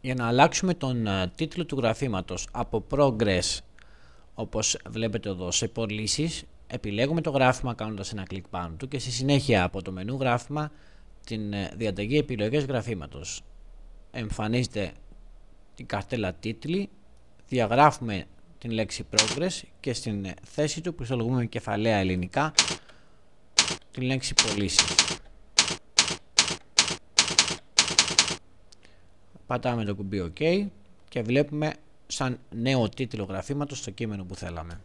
για να αλλάξουμε τον ε, τίτλο του γραφήματος από Progress όπως βλέπετε εδώ σε πωλήσεις, επιλέγουμε το γράφημα κάνοντας ένα κλικ πάνω του και στη συνέχεια από το μενού γράφημα την ε, διαταγή επιλογές γραφήματος εμφανίζεται την καρτέλα τίτλοι διαγράφουμε την λέξη Progress και στην ε, θέση του που με κεφαλαία ελληνικά την λέξη πωλήσεις. πατάμε το κουμπί OK και βλέπουμε σαν νέο τίτλο γραφήματος το κείμενο που θέλαμε.